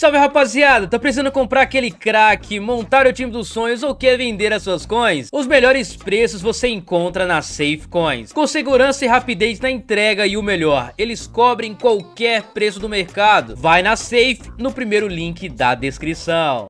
Salve rapaziada, tá precisando comprar aquele crack, montar o time dos sonhos ou quer vender as suas coins? Os melhores preços você encontra na Safe Coins. Com segurança e rapidez na entrega e o melhor, eles cobrem qualquer preço do mercado. Vai na Safe no primeiro link da descrição.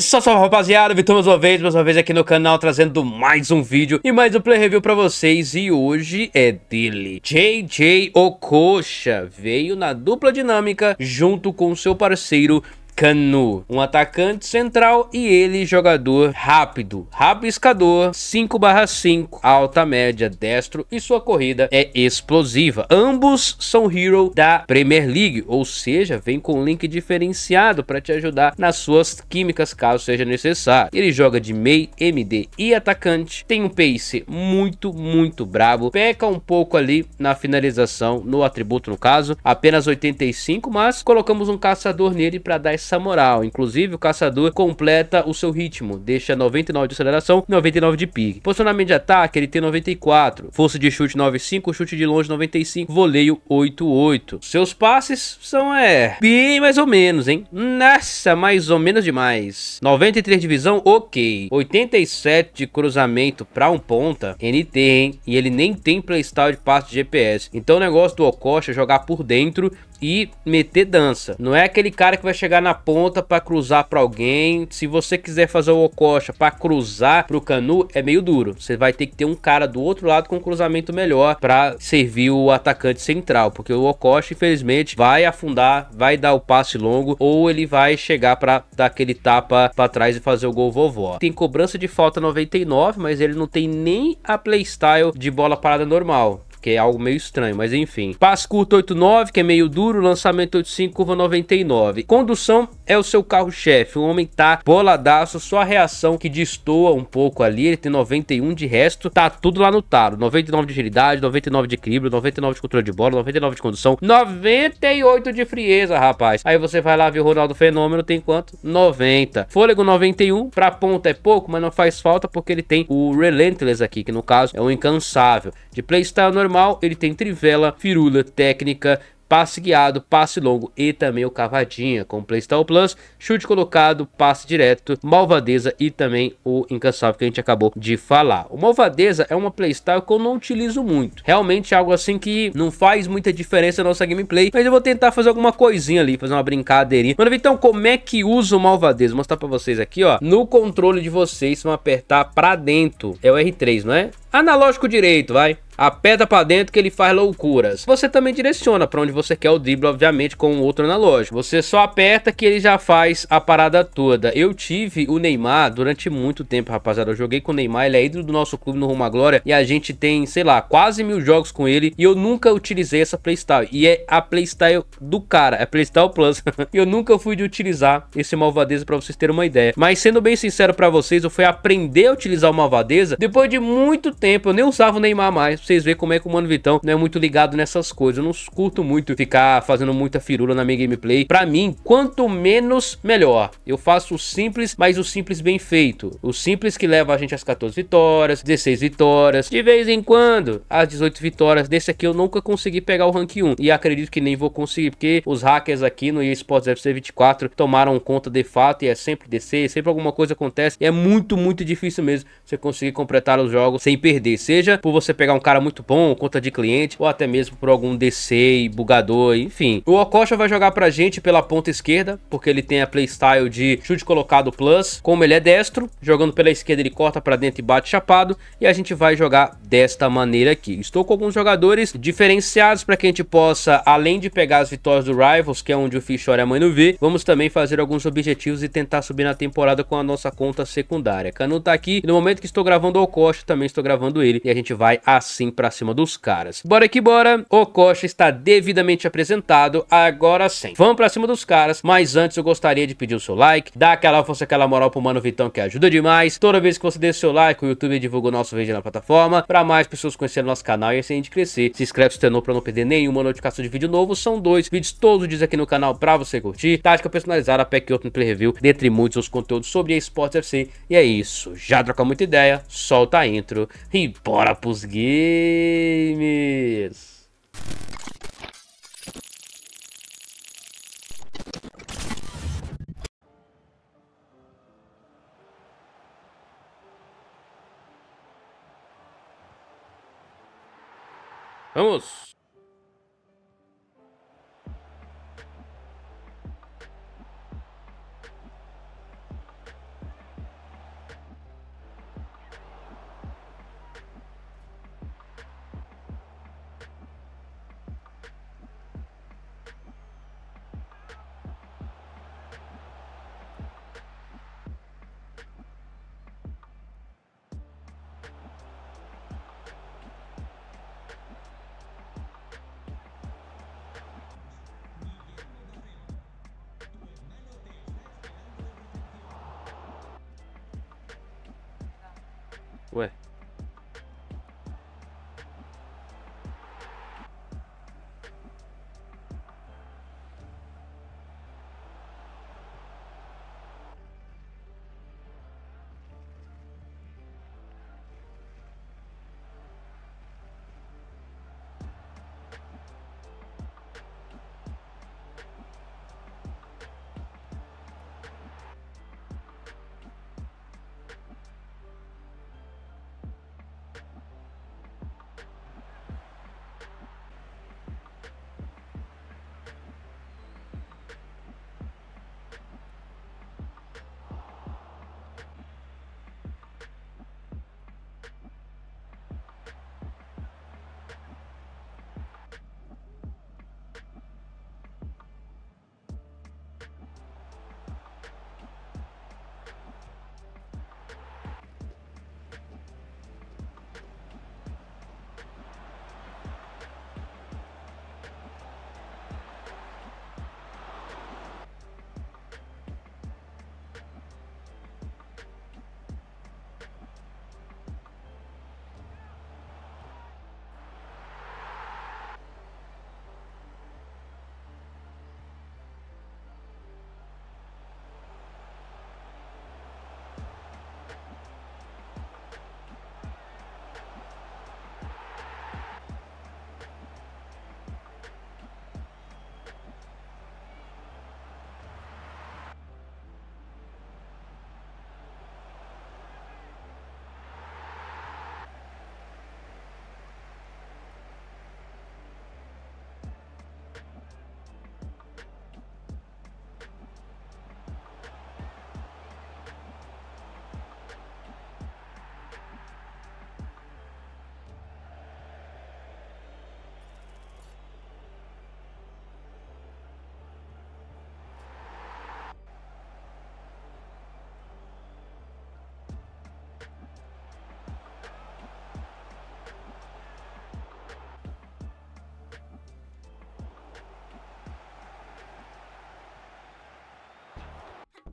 Só salve rapaziada, Vitor mais uma vez, mais uma vez aqui no canal trazendo mais um vídeo e mais um play review pra vocês e hoje é dele. JJ Okocha veio na dupla dinâmica junto com seu parceiro Canu, um atacante central e ele jogador rápido, rabiscador, 5/5, alta média, destro e sua corrida é explosiva. Ambos são hero da Premier League, ou seja, vem com um link diferenciado para te ajudar nas suas químicas caso seja necessário. Ele joga de meio, MD e atacante, tem um pace muito, muito brabo, peca um pouco ali na finalização, no atributo no caso, apenas 85, mas colocamos um caçador nele para dar essa essa moral. Inclusive, o caçador completa o seu ritmo, deixa 99 de aceleração 99 de pique. Posicionamento de ataque, ele tem 94. Força de chute 95, chute de longe 95, voleio 88. Seus passes são, é, bem mais ou menos, hein? Nossa, mais ou menos demais. 93 de visão, ok. 87 de cruzamento pra um ponta, NT, hein? E ele nem tem playstyle de passe de GPS. Então o negócio do Okocha é jogar por dentro e meter dança. Não é aquele cara que vai chegar na ponta para cruzar para alguém. Se você quiser fazer o ococha para cruzar pro Canu, é meio duro. Você vai ter que ter um cara do outro lado com um cruzamento melhor para servir o atacante central, porque o ococha infelizmente, vai afundar, vai dar o passe longo ou ele vai chegar para dar aquele tapa para trás e fazer o gol vovó. Tem cobrança de falta 99, mas ele não tem nem a playstyle de bola parada normal que é algo meio estranho, mas enfim. Passo curto 89, que é meio duro, lançamento 85, curva 99. Condução é o seu carro-chefe, o homem tá boladaço, só a reação que destoa um pouco ali, ele tem 91 de resto, tá tudo lá no taro. 99 de agilidade, 99 de equilíbrio, 99 de controle de bola, 99 de condução, 98 de frieza, rapaz. Aí você vai lá ver o Ronaldo Fenômeno, tem quanto? 90. Fôlego 91, pra ponta é pouco, mas não faz falta porque ele tem o Relentless aqui, que no caso é o incansável. De playstyle normal normal, ele tem trivela, firula, técnica, passe guiado, passe longo e também o cavadinha. Com o Playstyle Plus, chute colocado, passe direto, malvadeza e também o incansável que a gente acabou de falar. O malvadeza é uma playstyle que eu não utilizo muito. Realmente é algo assim que não faz muita diferença na nossa gameplay, mas eu vou tentar fazer alguma coisinha ali, fazer uma brincadeirinha. Mano, então como é que usa o malvadeza? Vou mostrar pra vocês aqui, ó. No controle de vocês, vão apertar pra dentro, é o R3, não é? Analógico direito, vai. Aperta para dentro que ele faz loucuras. Você também direciona para onde você quer o drible, obviamente, com o outro analógico. Você só aperta que ele já faz a parada toda. Eu tive o Neymar durante muito tempo, rapaziada. Eu joguei com o Neymar, ele é ídolo do nosso clube no Rumo à Glória e a gente tem, sei lá, quase mil jogos com ele e eu nunca utilizei essa playstyle. E é a playstyle do cara, é playstyle plus. eu nunca fui de utilizar esse malvadeza para vocês terem uma ideia. Mas sendo bem sincero para vocês, eu fui aprender a utilizar o malvadeza depois de muito tempo. Eu nem usava o Neymar mais vocês verem como é que o Mano Vitão não é muito ligado nessas coisas. Eu não curto muito ficar fazendo muita firula na minha gameplay. Pra mim, quanto menos, melhor. Eu faço o simples, mas o simples bem feito. O simples que leva a gente às 14 vitórias, 16 vitórias, de vez em quando, às 18 vitórias. Desse aqui eu nunca consegui pegar o rank 1. E acredito que nem vou conseguir, porque os hackers aqui no eSports FC 24 tomaram conta de fato e é sempre descer, sempre alguma coisa acontece. E é muito, muito difícil mesmo você conseguir completar os jogos sem perder. Seja por você pegar um cara cara muito bom, conta de cliente, ou até mesmo por algum DC, bugador, enfim. O Okocha vai jogar pra gente pela ponta esquerda, porque ele tem a playstyle de chute colocado plus. Como ele é destro, jogando pela esquerda ele corta pra dentro e bate chapado. E a gente vai jogar desta maneira aqui. Estou com alguns jogadores diferenciados para que a gente possa, além de pegar as vitórias do Rivals, que é onde o Fish e a mãe não vê, vamos também fazer alguns objetivos e tentar subir na temporada com a nossa conta secundária. Canu tá aqui, no momento que estou gravando o Okocha, também estou gravando ele. E a gente vai assim assim pra cima dos caras. Bora que bora, o Coxa está devidamente apresentado, agora sim. Vamos pra cima dos caras, mas antes eu gostaria de pedir o seu like, dar aquela força, aquela moral pro Mano Vitão que ajuda demais. Toda vez que você deixa o seu like, o YouTube divulga o nosso vídeo na plataforma, pra mais pessoas conhecerem nosso canal e assim a gente crescer. Se inscreve no canal pra não perder nenhuma notificação de vídeo novo, são dois vídeos todos os dias aqui no canal pra você curtir. Tática personalizada, pack e outro play review, dentre muitos os conteúdos sobre a Sports FC. E é isso, já trocou muita ideia, solta a intro e bora pros guias. Games. Vamos! 喂。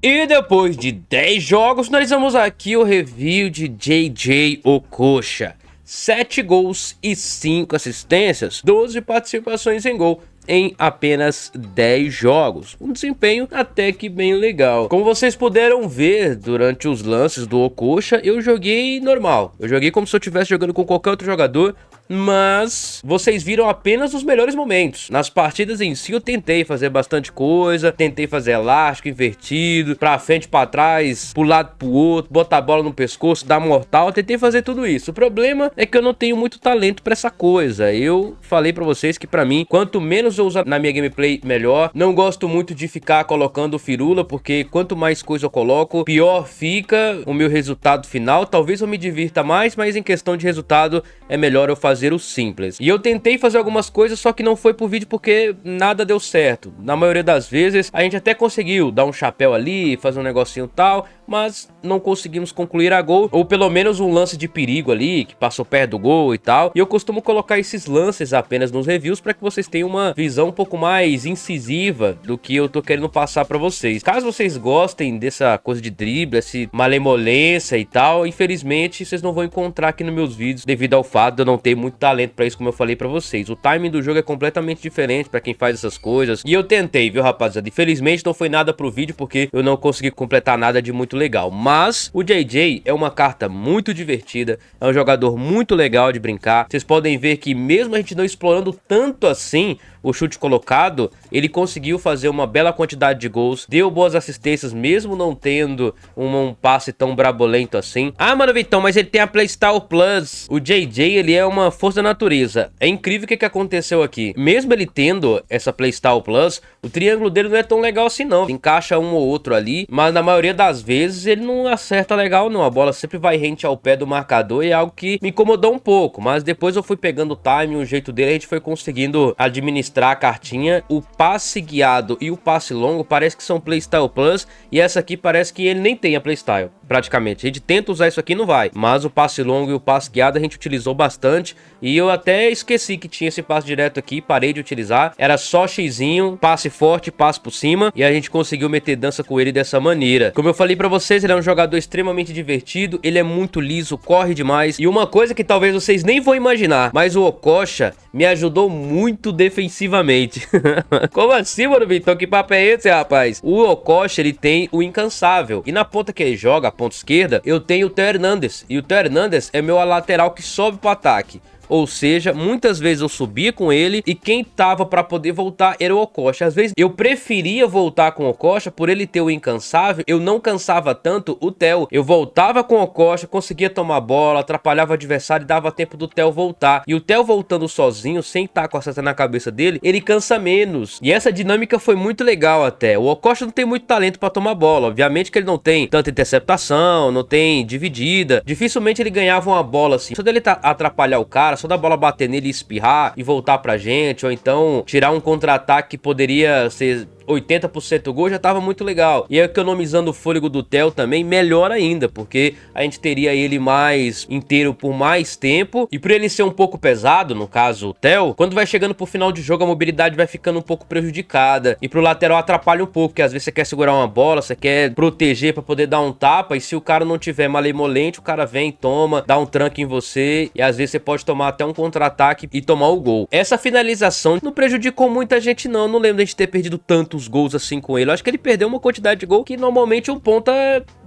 E depois de 10 jogos, finalizamos aqui o review de JJ Okocha. 7 gols e 5 assistências, 12 participações em gol em apenas 10 jogos, um desempenho até que bem legal. Como vocês puderam ver durante os lances do Okocha, eu joguei normal, eu joguei como se eu estivesse jogando com qualquer outro jogador, mas vocês viram apenas os melhores momentos. Nas partidas em si eu tentei fazer bastante coisa, tentei fazer elástico, invertido, pra frente, pra trás, pro lado, pro outro, botar a bola no pescoço, dar mortal, tentei fazer tudo isso. O problema é que eu não tenho muito talento pra essa coisa. Eu falei pra vocês que pra mim, quanto menos menos eu uso na minha gameplay, melhor. Não gosto muito de ficar colocando firula, porque quanto mais coisa eu coloco, pior fica o meu resultado final. Talvez eu me divirta mais, mas em questão de resultado, é melhor eu fazer o simples. E eu tentei fazer algumas coisas, só que não foi por vídeo porque nada deu certo. Na maioria das vezes, a gente até conseguiu dar um chapéu ali, fazer um negocinho tal, mas não conseguimos concluir a gol, ou pelo menos um lance de perigo ali, que passou perto do gol e tal. E eu costumo colocar esses lances apenas nos reviews para que vocês tenham uma visão um pouco mais incisiva do que eu tô querendo passar para vocês. Caso vocês gostem dessa coisa de drible, essa malemolência e tal, infelizmente vocês não vão encontrar aqui nos meus vídeos devido ao fato de eu não ter muito talento para isso, como eu falei para vocês. O timing do jogo é completamente diferente para quem faz essas coisas. E eu tentei, viu, rapaziada? Infelizmente não foi nada pro vídeo porque eu não consegui completar nada de muito legal. Mas o JJ é uma carta muito divertida, é um jogador muito legal de brincar. Vocês podem ver que mesmo a gente não explorando tanto assim o chute colocado, ele conseguiu fazer uma bela quantidade de gols, deu boas assistências, mesmo não tendo um, um passe tão brabolento assim. Ah, mano, Vitão, mas ele tem a Playstyle Plus. O JJ, ele é uma força da natureza. É incrível o que, que aconteceu aqui. Mesmo ele tendo essa Playstyle Plus, o triângulo dele não é tão legal assim não. Encaixa um ou outro ali, mas na maioria das vezes ele não acerta legal não. A bola sempre vai rente ao pé do marcador e é algo que me incomodou um pouco. Mas depois eu fui pegando o time, o jeito dele, a gente foi conseguindo administrar entrar a cartinha. O passe guiado e o passe longo parece que são playstyle plus. E essa aqui parece que ele nem tem a playstyle praticamente. A gente tenta usar isso aqui não vai, mas o passe longo e o passe guiado a gente utilizou bastante e eu até esqueci que tinha esse passe direto aqui, parei de utilizar. Era só xizinho, passe forte, passe por cima e a gente conseguiu meter dança com ele dessa maneira. Como eu falei pra vocês, ele é um jogador extremamente divertido, ele é muito liso, corre demais e uma coisa que talvez vocês nem vão imaginar, mas o Okocha me ajudou muito defensivamente. Como assim, mano, Vitor? Que papo é esse, rapaz? O Okocha, ele tem o incansável e na ponta que ele joga, ponta esquerda, eu tenho o Theo Hernandes. E o Theo Hernandes é meu lateral que sobe pro ataque. Ou seja, muitas vezes eu subia com ele e quem tava para poder voltar era o Okocha. Às vezes eu preferia voltar com o Okocha por ele ter o incansável, eu não cansava tanto o Theo. Eu voltava com o Okocha, conseguia tomar bola, atrapalhava o adversário e dava tempo do Theo voltar. E o Theo voltando sozinho, sem estar tá com a seta na cabeça dele, ele cansa menos. E essa dinâmica foi muito legal até. O Okocha não tem muito talento para tomar bola. Obviamente que ele não tem tanta interceptação, não tem dividida. Dificilmente ele ganhava uma bola assim. Só dele tá atrapalhar o cara, cara, só da bola bater nele e espirrar e voltar pra gente, ou então tirar um contra-ataque que poderia ser 80% gol já estava muito legal. E é economizando o fôlego do Theo também, melhor ainda, porque a gente teria ele mais inteiro por mais tempo. E por ele ser um pouco pesado, no caso o Theo, quando vai chegando pro final de jogo, a mobilidade vai ficando um pouco prejudicada. E pro lateral atrapalha um pouco, porque às vezes você quer segurar uma bola, você quer proteger para poder dar um tapa. E se o cara não tiver malemolente, o cara vem, toma, dá um tranco em você. E às vezes você pode tomar até um contra-ataque e tomar o gol. Essa finalização não prejudicou muita gente, não. não lembro de a gente ter perdido tanto tantos gols assim com ele. Eu acho que ele perdeu uma quantidade de gol que normalmente um ponta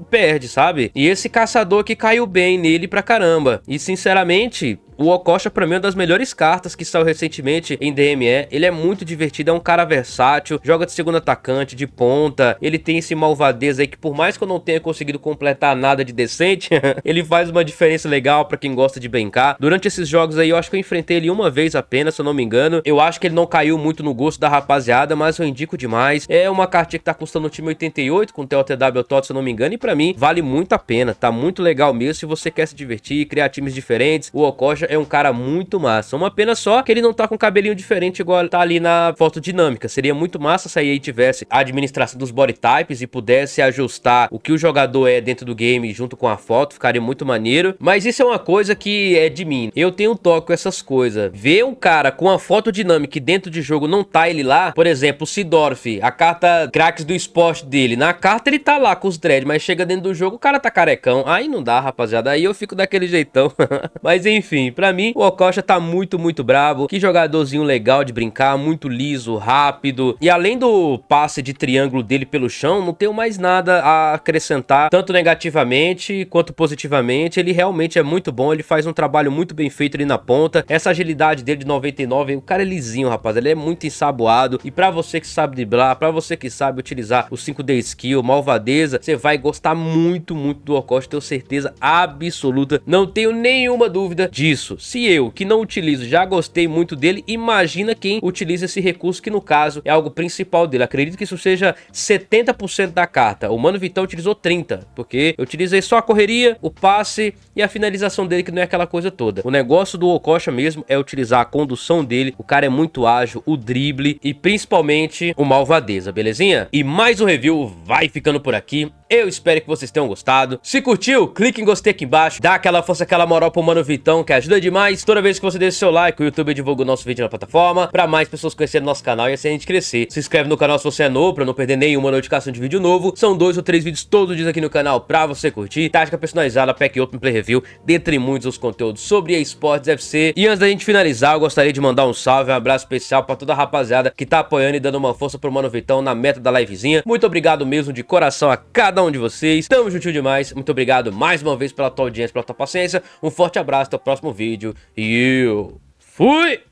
perde, sabe? E esse caçador que caiu bem nele pra caramba. E sinceramente, o Okocha, pra mim, é uma das melhores cartas que saiu recentemente em DME. Ele é muito divertido, é um cara versátil, joga de segundo atacante, de ponta. Ele tem esse malvadeza aí que, por mais que eu não tenha conseguido completar nada de decente, ele faz uma diferença legal pra quem gosta de brincar. Durante esses jogos aí, eu acho que eu enfrentei ele uma vez apenas, se eu não me engano. Eu acho que ele não caiu muito no gosto da rapaziada, mas eu indico demais. É uma cartinha que tá custando o time 88 com o TOTW Tot, se eu não me engano, e pra mim vale muito a pena. Tá muito legal mesmo se você quer se divertir, criar times diferentes. O Okocha é um cara muito massa. Uma pena só que ele não tá com cabelinho diferente igual tá ali na foto dinâmica. Seria muito massa se aí tivesse a administração dos body types e pudesse ajustar o que o jogador é dentro do game junto com a foto, ficaria muito maneiro. Mas isso é uma coisa que é de mim. Eu tenho um toque com essas coisas. Ver um cara com a foto dinâmica e dentro de jogo não tá ele lá, por exemplo, o Sidorf, a carta craques do esporte dele, na carta ele tá lá com os dread, mas chega dentro do jogo o cara tá carecão. Aí não dá, rapaziada. Aí eu fico daquele jeitão. mas enfim, para mim, o Okocha tá muito, muito bravo. Que jogadorzinho legal de brincar, muito liso, rápido. E além do passe de triângulo dele pelo chão, não tenho mais nada a acrescentar, tanto negativamente quanto positivamente. Ele realmente é muito bom, ele faz um trabalho muito bem feito ali na ponta. Essa agilidade dele de 99, o cara é lisinho, rapaz, ele é muito ensaboado. E para você que sabe driblar, para você que sabe utilizar o 5D skill, malvadeza, você vai gostar muito, muito do Okocha, tenho certeza absoluta. Não tenho nenhuma dúvida disso isso, se eu, que não utilizo, já gostei muito dele, imagina quem utiliza esse recurso, que no caso é algo principal dele. Acredito que isso seja 70% da carta. O Mano Vitão utilizou 30%, porque eu utilizei só a correria, o passe e a finalização dele, que não é aquela coisa toda. O negócio do Okocha mesmo é utilizar a condução dele, o cara é muito ágil, o drible e principalmente o malvadeza, belezinha? E mais um review vai ficando por aqui. Eu espero que vocês tenham gostado. Se curtiu, clique em gostei aqui embaixo, dá aquela força, aquela moral pro Mano Vitão, que ajuda ajuda demais toda vez que você deixa o seu like, o YouTube divulga o nosso vídeo na plataforma, para mais pessoas conhecerem nosso canal e assim a gente crescer. Se inscreve no canal se você é novo, pra não perder nenhuma notificação de vídeo novo. São dois ou três vídeos todos os dias aqui no canal pra você curtir, tática personalizada, pack open, play review, dentre muitos os conteúdos sobre esportes FC. E antes da gente finalizar, eu gostaria de mandar um salve, um abraço especial para toda a rapaziada que tá apoiando e dando uma força pro Mano Vitão na meta da livezinha. Muito obrigado mesmo de coração a cada um de vocês. Tamo juntinho demais. Muito obrigado mais uma vez pela tua audiência, pela tua paciência. Um forte abraço, até o próximo vídeo vídeo e eu fui!